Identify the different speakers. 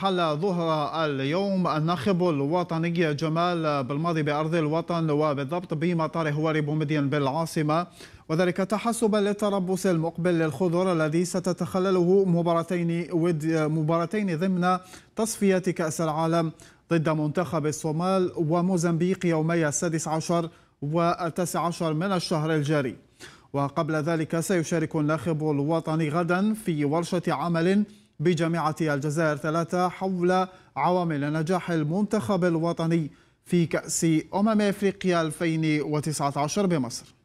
Speaker 1: حل ظهر اليوم الناخب الوطني جمال بالماضي بأرض الوطن وبالضبط بمطار هواري بومدين بالعاصمة وذلك تحسبا للتربص المقبل للخضر الذي ستتخلله مباراتين ود مباراتين ضمن تصفية كأس العالم ضد منتخب الصومال وموزمبيق يومي السادس عشر والتاسع عشر من الشهر الجاري وقبل ذلك سيشارك الناخب الوطني غدا في ورشة عمل بجامعة الجزائر ثلاثة حول عوامل نجاح المنتخب الوطني في كأس أمم أفريقيا 2019 بمصر